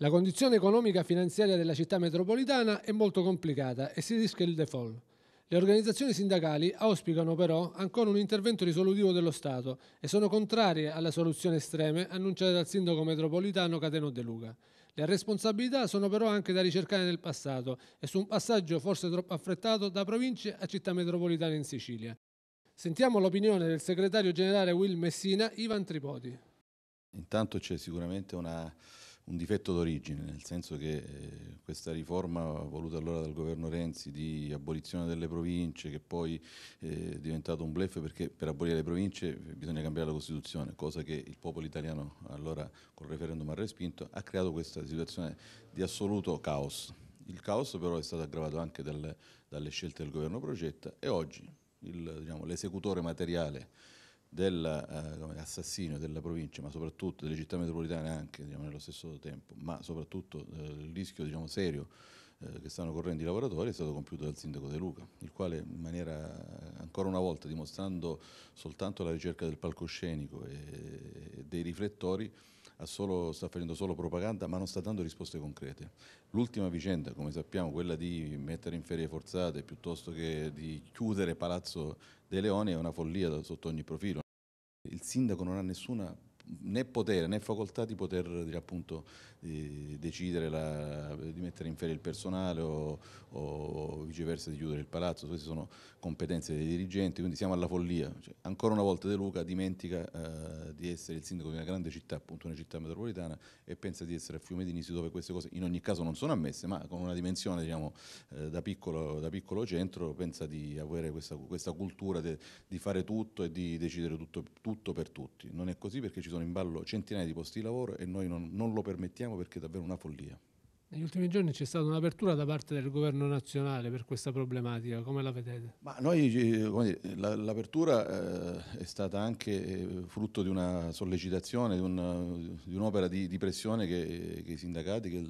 La condizione economica e finanziaria della città metropolitana è molto complicata e si rischia il default. Le organizzazioni sindacali auspicano però ancora un intervento risolutivo dello Stato e sono contrarie alla soluzione estreme annunciata dal sindaco metropolitano Cateno De Luca. Le responsabilità sono però anche da ricercare nel passato e su un passaggio forse troppo affrettato da province a città metropolitane in Sicilia. Sentiamo l'opinione del segretario generale Will Messina, Ivan Tripodi. Intanto c'è sicuramente una un difetto d'origine, nel senso che eh, questa riforma voluta allora dal governo Renzi di abolizione delle province, che poi eh, è diventato un blef perché per abolire le province bisogna cambiare la Costituzione, cosa che il popolo italiano allora col referendum ha respinto, ha creato questa situazione di assoluto caos. Il caos però è stato aggravato anche dal, dalle scelte del governo Progetta e oggi diciamo, l'esecutore diciamo, materiale dell'assassinio eh, della provincia, ma soprattutto delle città metropolitane anche diciamo, nello stesso tempo, ma soprattutto eh, il rischio diciamo, serio eh, che stanno correndo i lavoratori è stato compiuto dal sindaco De Luca, il quale in maniera eh, ancora una volta dimostrando soltanto la ricerca del palcoscenico e, e dei riflettori solo, sta facendo solo propaganda ma non sta dando risposte concrete. L'ultima vicenda, come sappiamo, quella di mettere in ferie forzate piuttosto che di chiudere Palazzo dei Leoni è una follia sotto ogni profilo. Il sindaco non ha nessuna né potere né facoltà di poter dire, appunto, eh, decidere la, di mettere in ferie il personale o, o, viceversa di chiudere il palazzo, queste sono competenze dei dirigenti, quindi siamo alla follia. Cioè, ancora una volta De Luca dimentica eh, di essere il sindaco di una grande città, appunto una città metropolitana e pensa di essere a Fiume di Nisi dove queste cose in ogni caso non sono ammesse, ma con una dimensione diciamo, eh, da, piccolo, da, piccolo, centro pensa di avere questa, questa cultura de, di fare tutto e di decidere tutto, tutto per tutti. Non è così perché ci sono sono in ballo centinaia di posti di lavoro e noi non, non lo permettiamo perché è davvero una follia. Negli ultimi giorni c'è stata un'apertura da parte del governo nazionale per questa problematica, come la vedete? Ma noi, eh, l'apertura eh, è stata anche eh, frutto di una sollecitazione, di, un'opera di, pressione che, i sindacati, che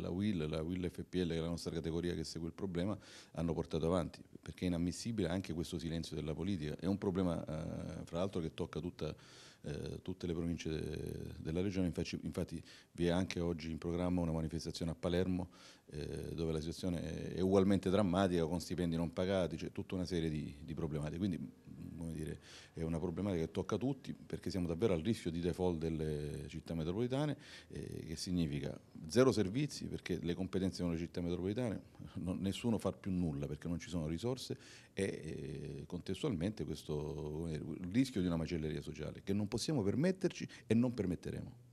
la WIL, la WIL FPL, che è la nostra categoria che segue il problema, hanno portato avanti, perché è inammissibile anche questo silenzio della politica. È un problema, fra l'altro, che tocca tutta eh, tutte le province de, della regione, infatti, infatti, vi è anche oggi in programma una manifestazione a Palermo eh, dove la situazione è ugualmente drammatica, con stipendi non pagati, c'è cioè tutta una serie di, di problematiche. Quindi è una problematica che tocca a tutti perché siamo davvero al rischio di default delle città metropolitane eh, che significa zero servizi perché le competenze sono le città metropolitane, non, nessuno fa più nulla perché non ci sono risorse e eh, contestualmente questo eh, il rischio di una macelleria sociale che non possiamo permetterci e non permetteremo.